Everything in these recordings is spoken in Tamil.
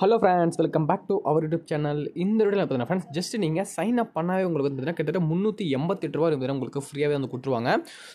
hello friends welcome back to our YouTube channel இந்த வீடியோவில் பார்த்தீங்கன்னா ஃப்ரெண்ட்ஸ் ஜஸ்ட் நீங்கள் சைன் அப் பண்ணாவே உங்களுக்கு வந்து பார்த்தீங்கன்னா கிட்டத்தட்ட முந்நூற்றி எண்பத்தெட்டு ரூபா இருந்தது உங்களுக்கு ஃப்ரீயாகவே வந்து கொடுத்துருவாங்க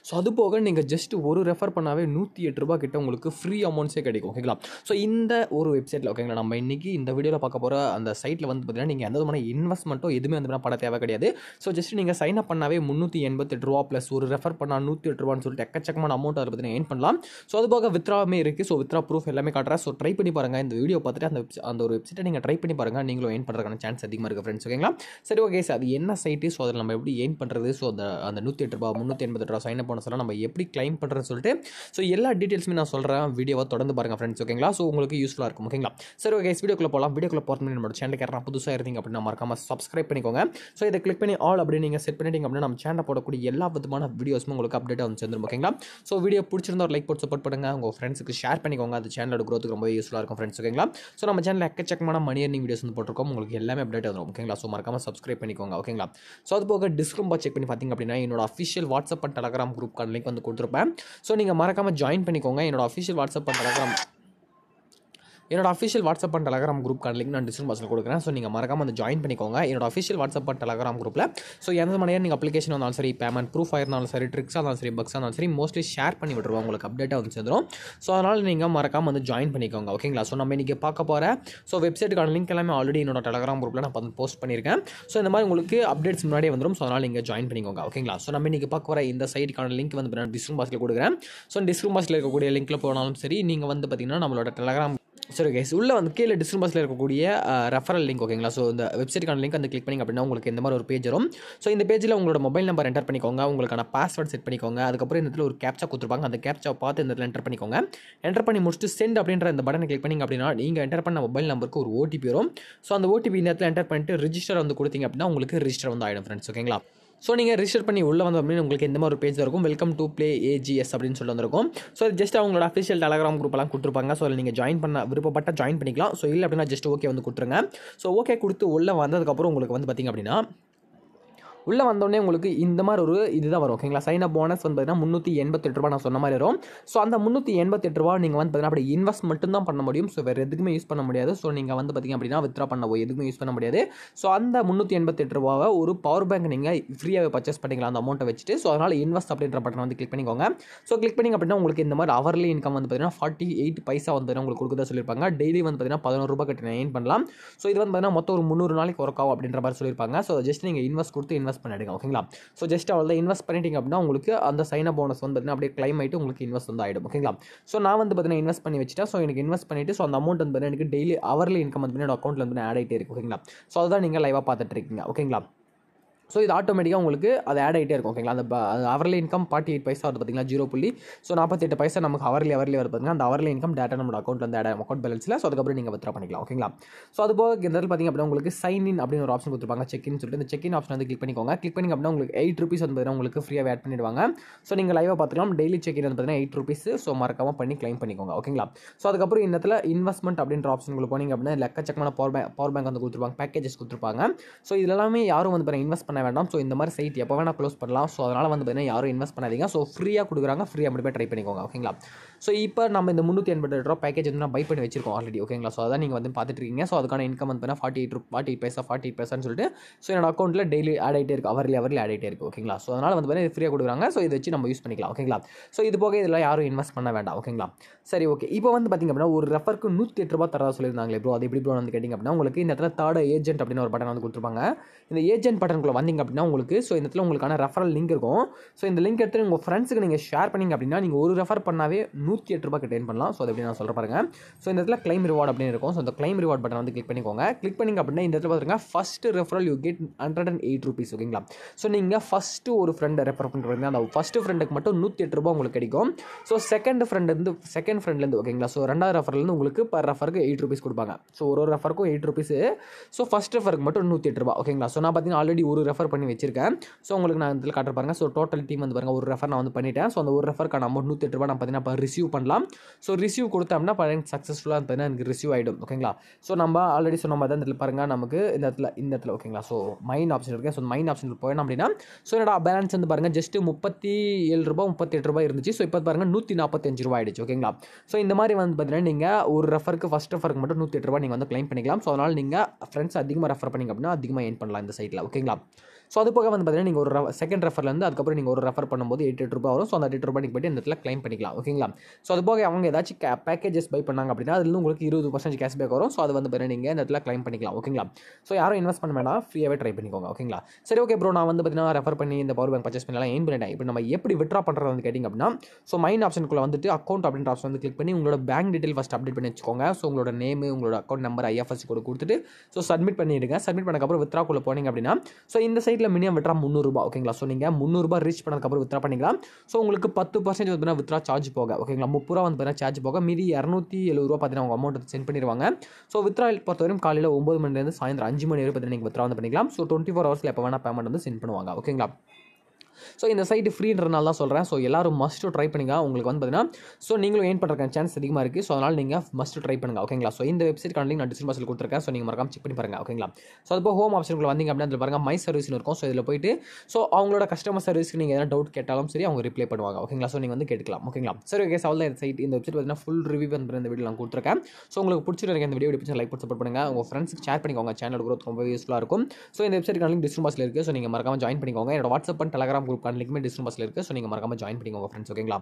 ஸோ அது போக நீங்கள் ஜஸ்ட் ஒரு ரெஃபர் பண்ணாவே நூற்றி எட்டு ரூபா கிட்ட உங்களுக்கு ஃப்ரீ அமௌண்ட்ஸே கிடைக்கும் ஓகேங்களா ஸோ இந்த ஒரு வெப்சைட்டில் ஓகேங்களா நம்ம இன்றைக்கி இந்த வீடியோவில் பார்க்க போகிற அந்த சைட்டில் வந்து பார்த்தீங்கன்னா நீங்கள் எந்த விதமான இன்வெஸ்ட்மெண்ட்டோ எதுவுமே வந்து பண்ண தேவை கிடையாது ஸோ ஜஸ்ட் நீங்கள் சைன் அப் பண்ணாவே முந்நூற்றி எண்பத்தெட்டு ரூபா ப்ளஸ் ஒரு ரெஃபர் பண்ணால் நூற்றி எட்டு ரூபான்னு சொல்லிட்டு எக்கச்சக்கமான அமௌண்ட் அதை பார்த்தீங்கன்னா ஏன் பண்ணலாம் ஸோ அது போக வித்ராவுமே இருக்குது ஸோ வித்ரா ப்ரூஃப் எல்லாமே காட்டுறேன் ஸோ ட்ரை பண்ணி பாருங்கள் இந்த வீடியோ பார்த்துட்டு அந்த அந்த ஒரு வெப்சைட்டை நீங்கள் ட்ரை பண்ணி பாருங்கள் நீங்களும் ஏன் பண்ணுறதுக்கான சான்ஸ் அதிகமாக இருக்குது ஃப்ரெண்ட்ஸ் ஓகேங்களா சரி ஓகே சார் அது என்ன சைட்டு ஸோ அதில் நம்ம எப்படி ஏன் பண்ணுறது ஸோ அந்த அந்த நூற்றி எட்டு ரூபா முந்நூற்றி எண்பது ரூபா சைன் அப் பண்ண நம்ம எப்படி கிளைம் பண்ணுறதுன்னு சொல்லிட்டு ஸோ எல்லா டீட்டெயில்ஸுமே நான் சொல்கிறேன் வீடியோவை தொடர்ந்து பாருங்கள் ஃப்ரெண்ட்ஸ் ஓகேங்களா ஸோ உங்களுக்கு யூஸ்ஃபுல்லாக இருக்கும் ஓகேங்களா சரி ஓகே வீடியோக்குள்ளே போகலாம் வீடியோக்குள்ளே போகிறோம் நம்மளோட சேனல் கேட்கலாம் புதுசாக இருந்தீங்க அப்படின்னா மறக்காமல் சப்ஸ்கிரைப் பண்ணிக்கோங்க ஸோ இதை கிளிக் பண்ணி ஆல் அப்படின்னு நீங்கள் செட் பண்ணிட்டீங்க அப்படின்னா நம்ம சேனல் போடக்கூடிய எல்லா விதமான வீடியோஸும் உங்களுக்கு அப்டேட் வந்து சேர்ந்துடும் ஓகேங்களா ஸோ வீடியோ பிடிச்சிருந்தா ஒரு லைக் போட்டு சப்போர்ட் பண்ணுங்கள் உங்கள் ஃப்ரெண்ட்ஸுக்கு ஷேர் பண்ணிக்கோங்க அந்த சேனலோட க்ரோத்துக்கு ரொம்ப யூஸ்ஃபுல்லாக இருக்கும் ஃப்ரெண்ட்ஸ் ஓகேங்களா ஸோ நம்ம சேனல் சேனலில் எக்கச்சக்கமான மணி ஏர்னிங் வீடியோஸ் வந்து போட்டிருக்கோம் உங்களுக்கு எல்லாமே அப்டேட் வரும் ஓகேங்களா ஸோ மறக்காமல் சப்ஸ்கிரைப் பண்ணிக்கோங்க ஓகேங்களா ஸோ அது போக டிஸ்கிரம் பார் செக் பண்ணி பார்த்திங்க அப்படின்னா என்னோட official WhatsApp and Telegram group card link வந்து கொடுத்துருப்பேன் ஸோ நீங்கள் மறக்காமல் ஜாயின் பண்ணிக்கோங்க என்னோட அஃபிஷியல் வாட்ஸ்அப் அண்ட் டெலகிராம் என்னோட official WhatsApp and Telegram group link நான் டிஸ்கிரிப் பாக்ஸில் கொடுக்குறேன் ஸோ நீங்கள் மறக்காம வந்து ஜாயின் பண்ணிக்கோங்க என்னோட அஃபிஷியல் வாட்ஸ்அப் அண்ட் டெலகிராம் குரூப்பில் ஸோ எந்த மாதிரியான நீங்கள் அப்ளிகேஷன் வந்தாலும் சரி பேமெண்ட் ப்ரூஃப் ஆயிருந்தாலும் சரி ட்ரிக்ஸாக இருந்தாலும் சரி பக்ஸாக இருந்தாலும் சரி மோஸ்ட்லி ஷேர் பண்ணி விட்டுருவோம் உங்களுக்கு அப்டேட்டாக வந்து சேர்ந்துடும் ஸோ அதனால் நீங்கள் மறக்காம வந்து ஜாயின் பண்ணிக்கோங்க ஓகேங்களா ஸோ நம்ம இன்றைக்கி பார்க்க போகிறேன் ஸோ வெப்சைட்டுக்கான லிங்க் எல்லாமே ஆல்ரெடி என்னோட டெலகிராம் குரூப்பில் நான் வந்து போஸ்ட் பண்ணியிருக்கேன் ஸோ இந்த மாதிரி உங்களுக்கு அப்டேட்ஸ் முன்னாடியே வந்துடும் ஸோ அதனால் நீங்கள் ஜாயின் பண்ணிக்கோங்க ஓகேங்களா ஸோ நம்ம இன்றைக்கி பார்க்க போகிற இந்த சைட்டுக்கான லிங்க் வந்து நான் டிஸ்கிரிப் பாக்ஸில் கொடுக்குறேன் ஸோ டிஸ்கிரிப் பாக்ஸில் இருக்கக்கூடிய லிங்க்கில் போனாலும் சரி நீங்கள் வந்து பார்த்தீங்கன்னா நம்மளோட டெலகிராம் சரி ஓகே உள்ளே வந்து கீழே டிஸ்கிரிபாஸில் இருக்கக்கூடிய ரெஃபரல் லிங்க் ஓகேங்களா ஸோ இந்த வெப்சைட்டுக்கான லிங்க் வந்து கிளிக் பண்ணி அப்படின்னா உங்களுக்கு இந்த மாதிரி ஒரு பேஜ் வரும் ஸோ இந்த பேஜில் உங்களோட மொபைல் நம்பர் என்டர் பண்ணிக்கோங்க உங்களுக்கான பாஸ்வேர்ட் செட் பண்ணிக்கோங்க அதுக்கப்புறம் இந்த இடத்துல ஒரு கேப்சா கொடுத்துருப்பாங்க அந்த கேப்சா பார்த்து இந்த இடத்துல என்டர் பண்ணிக்கோங்க என்டர் பண்ணி முடிச்சுட்டு சென்ட் அப்படின்ற இந்த பட்டனை கிளிக் பண்ணிங்க அப்படின்னா நீங்கள் என்டர் பண்ண மொபைல் நம்பருக்கு ஒரு ஓடிபி வரும் ஸோ அந்த ஓடிபி இந்த இடத்துல என்டர் பண்ணிட்டு ரிஜிஸ்டர் வந்து கொடுத்தீங்க அப்படின்னா உங்களுக்கு ரிஜிஸ்டர் வந்து ஆகிடும் ஃப்ரெண்ட்ஸ் ஓகேங்களா ஸோ நீங்கள் ரிஜிஸ்டர் பண்ணி உள்ளே வந்து அப்படின்னு உங்களுக்கு இந்த மாதிரி ஒரு பேஜ் இருக்கும் வெல்கம் டு பிளே ஏஜிஎஸ் அப்படின்னு சொல்லி வந்திருக்கும் ஸோ ஜஸ்ட் அவங்களோட அஃபிஷியல் டெலகிராம் குரூப்லாம் கொடுத்துருப்பாங்க ஸோ நீங்கள் ஜாயின் பண்ண விருப்பப்பட்ட ஜாயின் பண்ணிக்கலாம் ஸோ இல்லை அப்படின்னா ஜஸ்ட் ஓகே வந்து கொடுத்துருங்க ஸோ ஓகே கொடுத்து உள்ளே வந்ததுக்கப்புறம் உங்களுக்கு வந்து பார்த்திங்க அப்படின்னா உள்ளே வந்தோடனே உங்களுக்கு இந்த மாதிரி ஒரு இதுதான் வரும் ஓகேங்களா சைன் அப் போனஸ் வந்து பார்த்தீங்கன்னா முந்நூற்றி எண்பத்தெட்டு நான் சொன்ன மாதிரி வரும் ஸோ அந்த முந்நூற்றி எண்பத்தெட்டு ரூபா நீங்கள் வந்து பார்த்தீங்கன்னா அப்படி இன்வெஸ்ட் மட்டும் தான் பண்ண முடியும் ஸோ வேறு எதுக்குமே யூஸ் பண்ண முடியாது ஸோ நீங்கள் வந்து பார்த்தீங்க அப்படின்னா வித்ரா பண்ண போய் எதுவுமே யூஸ் பண்ண முடியாது ஸோ அந்த முந்நூற்றி எண்பத்தெட்டு ரூபாவை ஒரு பவர் பேங்க் நீங்கள் ஃப்ரீயாகவே பர்ச்சேஸ் பண்ணிக்கலாம் அந்த அமௌண்ட்டை வச்சுட்டு ஸோ அதனால் இன்வெஸ்ட் அப்படின்ற பட்டன் வந்து கிளிக் பண்ணிக்கோங்க ஸோ கிளிக் பண்ணிங்க அப்படின்னா உங்களுக்கு இந்த மாதிரி அவர்லி இன்கம் வந்து பார்த்தீங்கன்னா ஃபார்ட்டி எயிட் பைசா வந்து உங்களுக்கு கொடுக்குறதா சொல்லியிருப்பாங்க டெய்லி வந்து பார்த்தீங்கன்னா பதினோரு ரூபாய் கட்டி ஏன் பண்ணலாம் ஸோ இது வந்து பார்த்தீங்கன்னா மொத்தம் ஒரு முந்நூறு நாளைக்கு ஒர்க் ஆகும் அப்படின்ற மாதிரி சொல்லியிருப்பாங்க ஸோ ஜஸ்ட் நீங்கள் இன்வெஸ்ட் கொடுத்து இன்வெஸ்ட் இன்வெஸ்ட் பண்ணிடுங்க ஓகேங்களா ஸோ ஜஸ்ட் அவள் இன்வெஸ்ட் பண்ணிட்டீங்க அப்படின்னா உங்களுக்கு அந்த சைன போனஸ் வந்து பார்த்தீங்கன்னா அப்படியே கிளைம் ஆகிட்டு உங்களுக்கு இன்வெஸ்ட் வந்து ஆகிடும் ஓகேங்களா ஸோ நான் வந்து பார்த்தீங்கன்னா இன்வெஸ்ட் பண்ணி வச்சுட்டேன் ஸோ எனக்கு இன்வெஸ்ட் பண்ணிட்டு ஸோ அந்த அமௌண்ட் வந்து எனக்கு டெய்லி அவர்லி இன்கம் வந்து என்னோட அக்கௌண்ட்டில் வந்து ஆட் ஆகிட்டே இருக்கு ஓகேங்களா ஸோ அதுதான் நீங்கள் லைவாக பார்த்துட்டு இருக்கீங்க ஓகேங்களா ஸோ இது ஆட்டோமேட்டிக்காக உங்களுக்கு அது ஆட் ஆகிட்டே இருக்கும் ஓகேங்களா அந்த அவர்லி இன்கம் ஃபார்ட்டி எயிட் பைசா வருது பார்த்தீங்களா ஜீரோ புள்ளி ஸோ நாற்பத்தெட்டு பைசா நமக்கு அவர்லி அவர்லி வருது பார்த்தீங்கன்னா அந்த அவர்லி இன்கம் டேட்டா நம்மளோட அக்கௌண்ட் வந்து ஆட் ஆகும் அக்கௌண்ட் பேலன்ஸில் ஸோ அதுக்கப்புறம் நீங்கள் வித்ரா பண்ணிக்கலாம் ஓகேங்களா ஸோ அது போக இந்த பார்த்திங்க அப்படின்னா உங்களுக்கு சைன் இன் அப்படின்னு ஒரு ஆப்ஷன் கொடுத்துருப்பாங்க இன் சொல்லிட்டு இந்த இன் ஆப்ஷன் வந்து கிளிக் பண்ணிக்கோங்க கிளிக் பண்ணி அப்படின்னா உங்களுக்கு எயிட் ருபீஸ் வந்து பார்த்தீங்கன்னா உங்களுக்கு ஃப்ரீயாக ஆட் பண்ணிடுவாங்க ஸோ நீங்கள் லைவாக பார்த்துக்கலாம் டெய்லி இன் வந்து பார்த்தீங்கன்னா எயிட் ருபீஸ் ஸோ மறக்காம பண்ணி கிளைம் பண்ணிக்கோங்க ஓகேங்களா ஸோ அதுக்கப்புறம் இன்னத்தில் இன்வெஸ்ட்மெண்ட் அப்படின்ற ஆப்ஷன் உங்களுக்கு போனீங்க அப்படின்னா லெக்கச்சக்கமான பவர் பேங்க் பவர் பேங்க் வந்து கொடுத்துருப்பாங்க பேக்கேஜஸ் கொடுத்துருப்பாங்க ஸோ இதெல்லாமே யாரும் வந்து பாருங்கள் இன்வெஸ்ட் பண்ண வேண்டாம் ஸோ இந்த மாதிரி சைட் எப்போ வேணால் க்ளோஸ் பண்ணலாம் ஸோ அதனால் வந்து பார்த்தீங்கன்னா யாரும் இன்வெஸ்ட் பண்ணாதீங்க ஸோ ஃப்ரீயாக கொடுக்குறாங்க ஃப்ரீயாக மட்டுமே ட்ரை பண்ணிக்கோங்க ஓகேங்களா ஸோ இப்போ நம்ம இந்த முந்நூற்றி எண்பது ரூபா பேக்கேஜ் வந்து நான் பை பண்ணி வச்சிருக்கோம் ஆல்ரெடி ஓகேங்களா ஸோ அதான் நீங்கள் வந்து பார்த்துட்ருக்கீங்க ஸோ அதுக்கான இன்கம் வந்து ஃபார்ட்டி எயிட் ஃபார்ட்டி எயிட் பைசா ஃபார்ட்டி எயிட் பைசான்னு சொல்லிட்டு ஸோ என்னோட அக்கௌண்ட்டில் டெய்லி ஆட் ஆகிட்டே இருக்கு அவர்லி அவர்லி ஆட் ஆகிட்டே இருக்குது ஓகேங்களா ஸோ அதனால் வந்து பார்த்தீங்கன்னா ஃப்ரீயாக கொடுக்குறாங்க ஸோ இதை வச்சு நம்ம யூஸ் பண்ணிக்கலாம் ஓகேங்களா ஸோ இது போக இதெல்லாம் யாரும் இன்வெஸ்ட் பண்ண வேண்டாம் ஓகேங்களா சரி ஓகே இப்போ வந்து பார்த்திங்க அப்படின்னா ஒரு ரெஃபருக்கு நூற்றி எட்டு ரூபா தரதா சொல்லியிருந்தாங்களே ப்ரோ அது எப்படி ப்ரோ வந்து கேட்டிங்க அப்படின்னா உங்களுக்கு இந்த இடத்துல தேர்ட் ஏஜென்ட் அப்படின்னு ஒரு பட்டன் வந்து கொடுத்துருப்பாங்க இந்த ஏஜென்ட் பட்டனுக்குள்ளே வந்தீங்க அப்படின்னா உங்களுக்கு ஸோ இந்த இடத்துல உங்களுக்கான ரெஃபரல் லிங்க் இருக்கும் ஸோ இந்த லிங்க் எடுத்து உங்கள் ஃப்ரெண்ட்ஸுக்கு நீங்கள் ஷேர் பண்ணிங்க அப்படின்னா நீங்கள் ஒரு ரெஃபர் பண்ணாவே நூற்றி நூற்றி எட்டு ரூபா கிட்ட பண்ணலாம் ஸோ அது எப்படி நான் சொல்கிற பாருங்க ஸோ இந்த இடத்துல கிளைம் ரிவார்டு அப்படின்னு இருக்கும் ஸோ அந்த கிளைம் ரிவார்ட் பட்டன் வந்து கிளிக் பண்ணிக்கோங்க கிளிக் பண்ணிங்க அப்படின்னா இந்த இடத்துல பார்த்துருங்க first referral you get hundred and eight rupees ஓகேங்களா ஸோ நீங்கள் ஃபஸ்ட்டு ஒரு ஃப்ரெண்டை ரெஃபர் பண்ணுறீங்க அந்த ஃபஸ்ட்டு ஃப்ரெண்டுக்கு மட்டும் நூற்றி எட்டு ரூபா உங்களுக்கு கிடைக்கும் ஸோ செகண்ட் ஃப்ரெண்ட்லேருந்து செகண்ட் ஃப்ரெண்ட்லேருந்து ஓகேங்களா ஸோ ரெண்டாவது ரெஃபர்லேருந்து உங்களுக்கு பர் ரெஃபருக்கு எயிட் ருபீஸ் கொடுப்பாங்க ஸோ ஒரு ஒரு ரெஃபருக்கும் எயிட் ருபீஸ் ஸோ ஃபஸ்ட் ரெஃபருக்கு மட்டும் நூற்றி எட்டு ரூபா ஓகேங்களா ஸோ நான் பார்த்தீங்கன்னா ஆல்ரெடி ஒரு ரெஃபர் பண்ணி வச்சிருக்கேன் ஸோ உங்களுக்கு நான் இதில் காட்டுற ஸோ டோட்டல் டீம் வந்து பாருங்க ஒரு ரெஃபர் நான் வந்து பண்ணிட்டேன் ஸோ அந்த ஒரு ரெஃபருக்கான அமௌண்ட் நூற்றி எட்டு ரூபா நான் பார்த்தீங்கன்னா ரிசீவ் ரிசீவ் பண்ணலாம் ஸோ ரிசீவ் கொடுத்தோம்னா பையன் சக்ஸஸ்ஃபுல்லாக பார்த்தீங்கன்னா எனக்கு ரிசீவ் ஆகிடும் ஓகேங்களா ஸோ நம்ம ஆல்ரெடி சொன்ன மாதிரி தான் இந்த பாருங்கள் நமக்கு இந்த இடத்துல இந்த இடத்துல ஓகேங்களா ஸோ மைன் ஆப்ஷன் இருக்கேன் ஸோ மைன் ஆப்ஷன் போயிடும் அப்படின்னா ஸோ என்னோட பேலன்ஸ் வந்து பாருங்கள் ஜஸ்ட் முப்பத்தி ஏழு ரூபா முப்பத்தி எட்டு ரூபாய் இருந்துச்சு ஸோ இப்போ பாருங்கள் நூற்றி நாற்பத்தஞ்சு ரூபாய் ஆயிடுச்சு ஓகேங்களா ஸோ இந்த மாதிரி வந்து பார்த்தீங்கன்னா நீங்கள் ஒரு ரெஃபருக்கு ஃபஸ்ட் ரெஃபருக்கு மட்டும் நூற்றி எட்டு ரூபா நீங்கள் வந்து கிளைம் பண்ணிக்கலாம் ஸோ அதனால் நீங்கள் ஃப்ரெண்ட்ஸ் அதிகமாக ரெஃபர் பண்ணிங்க அப்படின்னா அதிகமாக ஏன் பண்ணலாம் இந்த சைட்டில் ஓகேங்களா ஸோ அது போக வந்து பார்த்தீங்கன்னா நீங்கள் ஒரு செகண்ட் ரெஃபர்லேருந்து அதுக்கப்புறம் நீங்கள் ஒரு ரெஃபர் பண்ணும்போது எயிட் எட்டு ரூபாய் வரும் ஸோ அந்த எட்டு ரூபாய் நீங்கள் போய்ட்டு இந்த இடத்துல கிளைம் பண்ணிக்கலாம் ஓகேங்களா ஸோ அது போக அவங்க ஏதாச்சும் கே பேக்கேஜஸ் பை பண்ணாங்க அப்படின்னா அதுலேருந்து உங்களுக்கு இருபது பர்சன்ட் பேக் வரும் ஸோ அது வந்து பார்த்தீங்கன்னா நீங்கள் இந்த இடத்துல கிளைம் பண்ணிக்கலாம் ஓகேங்களா ஸோ யாரும் இன்வெஸ்ட் பண்ண வேணா ஃப்ரீயாகவே ட்ரை பண்ணிக்கோங்க ஓகேங்களா சரி ஓகே ப்ரோ நான் வந்து பார்த்தீங்கன்னா ரெஃபர் பண்ணி இந்த பவர் பேங்க் பர்ச்சேஸ் பண்ணலாம் எயின் பண்ணிட்டேன் இப்போ நம்ம எப்படி விட்ரா பண்ணுறது வந்து கேட்டிங்க அப்படின்னா ஸோ மைன் ஆப்ஷனுக்குள்ளே வந்துட்டு அக்கௌண்ட் அப்படின்ற ஆப்ஷன் வந்து கிளிக் பண்ணி உங்களோட பேங்க் டீட்டெயில் ஃபஸ்ட் அப்டேட் பண்ணி வச்சுக்கோங்க ஸோ உங்களோட நேம் உங்களோட அக்கௌண்ட் நம்பர் ஐஎஃப்எஸ்சி கூட கொடுத்துட்டு ஸோ சப்மிட் பண்ணிவிடுங்க சப்மிட் பண்ணக்கப்புறம் குள்ளே போனீங்க அப்படின்னா ஸோ இந்த சைட் வீட்டில் மினிமம் விட்ரா முந்நூறுபா ஓகேங்களா ஸோ நீங்கள் முந்நூறுபா ரீச் பண்ணதுக்கப்புறம் வித்ரா பண்ணிக்கலாம் ஸோ உங்களுக்கு பத்து பர்சன்டேஜ் வந்து வித்ரா சார்ஜ் போக ஓகேங்களா முப்பது ரூபா வந்து பார்த்தீங்கன்னா சார்ஜ் போக மீதி இரநூத்தி எழுபது ரூபா பார்த்தீங்கன்னா உங்கள் அமௌண்ட் சென்ட் பண்ணிடுவாங்க ஸோ வித்ரா பொறுத்தவரைக்கும் காலையில் ஒம்பது மணிலேருந்து சாயந்தரம் அஞ்சு மணி வரை பார்த்தீங்கன்னா நீங்கள் வித்ரா வந்து பண்ணிக்கலாம் ஸோ டுவெண்ட்டி ஃபோர் ஹவர்ஸில் எப்போ வேணால் பேமெண்ட் வந்து சென்ட் பண்ணுவாங்க ஓகேங்களா ஸோ இந்த சைட்டு ஃப்ரீன்றனால தான் சொல்கிறேன் ஸோ எல்லோரும் மஸ்ட்டு ட்ரை பண்ணுங்க உங்களுக்கு வந்து பார்த்தீங்கன்னா ஸோ நீங்களும் ஏன் பண்ணுறதுக்கான சான்ஸ் அதிகமாக இருக்குது ஸோ அதனால் நீங்கள் மஸ்ட்டு ட்ரை பண்ணுங்கள் ஓகேங்களா ஸோ இந்த வெப்சைட் லிங்க் நான் டிஸ்கிரிப்ஷன் பாக்ஸில் கொடுத்துருக்கேன் ஸோ நீங்கள் மறக்காம செக் பண்ணி பாருங்கள் ஓகேங்களா ஸோ அதுபோக ஹோம் ஆப்ஷனுக்குள்ள வந்தீங்க அப்படின்னா அதில் பாருங்கள் மை சர்வீஸ் இருக்கும் ஸோ இதில் போயிட்டு ஸோ அவங்களோட கஸ்டமர் சர்வீஸ்க்கு நீங்கள் எதாவது டவுட் கேட்டாலும் சரி அவங்க ரிப்ளை பண்ணுவாங்க ஓகேங்களா ஸோ நீங்கள் வந்து கேட்கலாம் ஓகேங்களா சரி ஓகே சார் இந்த சைட் இந்த வெப்சைட் பார்த்தீங்கன்னா ஃபுல் ரிவ்யூ பண்ணுற இந்த வீடியோ நான் கொடுத்துருக்கேன் ஸோ உங்களுக்கு பிடிச்சிருக்கேன் இந்த வீடியோ பிடிச்ச லைக் போட்டு சப்போர்ட் பண்ணுங்கள் உங்கள் ஃப்ரெண்ட்ஸ்க்கு ஷேர் பண்ணிக்கோங்க சேனல் க்ரோத் ரொம்ப யூஸ்ஃபுல்லாக இருக்கும் ஸோ இந்த வெப்சைட் லிங்க் டிஸ்கிரிப்ஷன் பாக்ஸில் இருக்குது ஸோ நீங்கள் மறக்காம ஜாயின் பண்ணிக்கோங்க என்னோட WhatsApp and Telegram Telegram group link description பாக்ஸில் இருக்குது ஸோ நீங்கள் மறக்காமல் ஜாயின் பண்ணிங்க உங்கள் ஃப்ரெண்ட்ஸ் ஓகேங்களா